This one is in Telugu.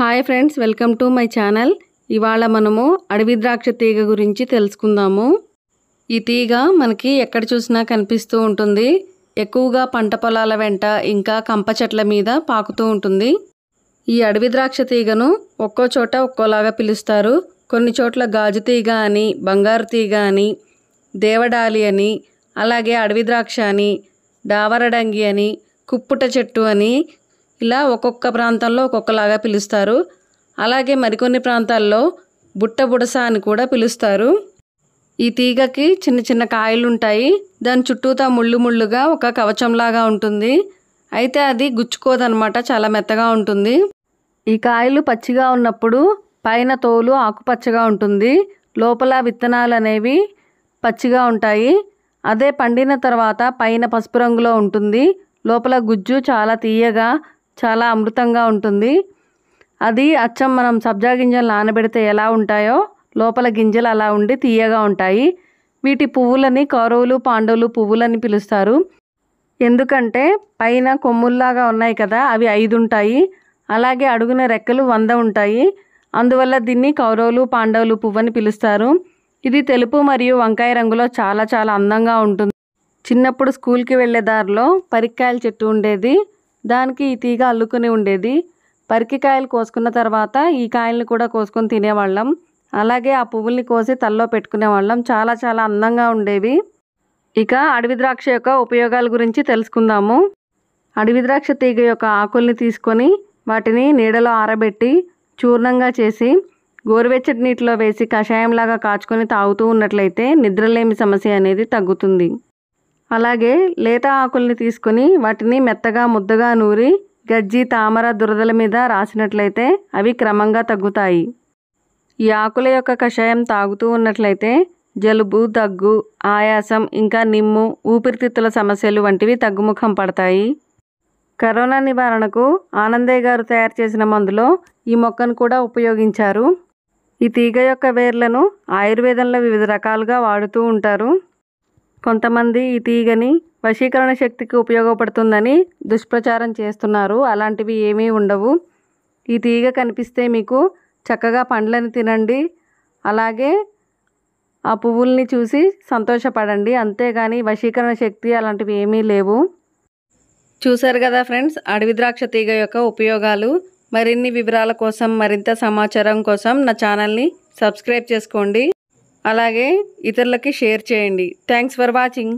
hi friends welcome to my channel ఇవాళ మనము అడవి ద్రాక్ష తీగ గురించి తెలుసుకుందాము ఈ తీగ మనకి ఎక్కడ చూసినా కనిపిస్తూ ఉంటుంది ఎక్కువగా పంట పొలాల వెంట ఇంకా కంప చెట్ల మీద పాకుతూ ఉంటుంది ఈ అడవి ద్రాక్ష తీగను ఒక్కో చోట ఒక్కోలాగా పిలుస్తారు కొన్ని చోట్ల గాజు తీగ అని బంగారు తీగ అని దేవడాలి అని అలాగే అడవి ద్రాక్ష అని డావరడంగి అని కుప్పుట చెట్టు అని ఇలా ఒక్కొక్క ప్రాంతంలో ఒక్కొక్కలాగా పిలుస్తారు అలాగే మరికొన్ని ప్రాంతాల్లో బుట్ట బుడస అని కూడా పిలుస్తారు ఈ తీగకి చిన్న చిన్న కాయలు ఉంటాయి దాని చుట్టూతా ముళ్ళు ముళ్ళుగా ఒక కవచంలాగా ఉంటుంది అయితే అది గుచ్చుకోదనమాట చాలా మెత్తగా ఉంటుంది ఈ కాయలు పచ్చిగా ఉన్నప్పుడు పైన తోలు ఆకుపచ్చగా ఉంటుంది లోపల విత్తనాలు అనేవి పచ్చిగా ఉంటాయి అదే పండిన తర్వాత పైన పసుపు రంగులో ఉంటుంది లోపల గుజ్జు చాలా తీయగా చాలా అమృతంగా ఉంటుంది అది అచ్చం మనం సబ్జా గింజలు నానబెడితే ఎలా ఉంటాయో లోపల గింజలు అలా ఉండి తీయగా ఉంటాయి వీటి పువ్వులని కౌరవులు పాండవులు పువ్వులని పిలుస్తారు ఎందుకంటే పైన కొమ్ముల్లాగా ఉన్నాయి కదా అవి ఐదు ఉంటాయి అలాగే అడుగున రెక్కలు వంద ఉంటాయి అందువల్ల దీన్ని కౌరవులు పాండవులు పువ్వని పిలుస్తారు ఇది తెలుపు మరియు వంకాయ రంగులో చాలా చాలా అందంగా ఉంటుంది చిన్నప్పుడు స్కూల్కి వెళ్ళే దారిలో పరిక్కాయల చెట్టు ఉండేది దానికి ఈ తీగ అల్లుకుని ఉండేది పరికి కాయలు కోసుకున్న తర్వాత ఈ కాయల్ని కూడా కోసుకొని తినేవాళ్ళం అలాగే ఆ పువ్వుల్ని కోసి తల్లో పెట్టుకునేవాళ్ళం చాలా చాలా అందంగా ఉండేవి ఇక అడవి ద్రాక్ష యొక్క ఉపయోగాల గురించి తెలుసుకుందాము అడవి ద్రాక్ష తీగ యొక్క ఆకుల్ని తీసుకొని వాటిని నీడలో ఆరబెట్టి చూర్ణంగా చేసి గోరువెచ్చటి నీటిలో వేసి కషాయంలాగా కాచుకొని తాగుతూ ఉన్నట్లయితే నిద్రలేమి సమస్య అనేది తగ్గుతుంది అలాగే లేత ఆకుల్ని తీసుకుని వాటిని మెత్తగా ముద్దగా నూరి గజ్జి తామర దురదల మీద రాసినట్లయితే అవి క్రమంగా తగ్గుతాయి ఈ ఆకుల యొక్క కషాయం తాగుతూ ఉన్నట్లయితే జలుబు దగ్గు ఆయాసం ఇంకా నిమ్ము ఊపిరితిత్తుల సమస్యలు వంటివి తగ్గుముఖం పడతాయి కరోనా నివారణకు ఆనందయ్య గారు తయారు చేసిన మందులో ఈ మొక్కను కూడా ఉపయోగించారు ఈ తీగ యొక్క వేర్లను ఆయుర్వేదంలో వివిధ రకాలుగా వాడుతూ ఉంటారు కొంతమంది ఈ తీగని వశీకరణ శక్తికి ఉపయోగపడుతుందని దుష్ప్రచారం చేస్తున్నారు అలాంటివి ఏమీ ఉండవు ఈ తీగ కనిపిస్తే మీకు చక్కగా పండ్లను తినండి అలాగే ఆ పువ్వుల్ని చూసి సంతోషపడండి అంతేగాని వశీకరణ శక్తి అలాంటివి ఏమీ లేవు చూశారు కదా ఫ్రెండ్స్ అడవి ద్రాక్ష తీగ యొక్క ఉపయోగాలు మరిన్ని వివరాల కోసం మరింత సమాచారం కోసం నా ఛానల్ని సబ్స్క్రైబ్ చేసుకోండి అలాగే ఇతరులకి షేర్ చేయండి థ్యాంక్స్ ఫర్ వాచింగ్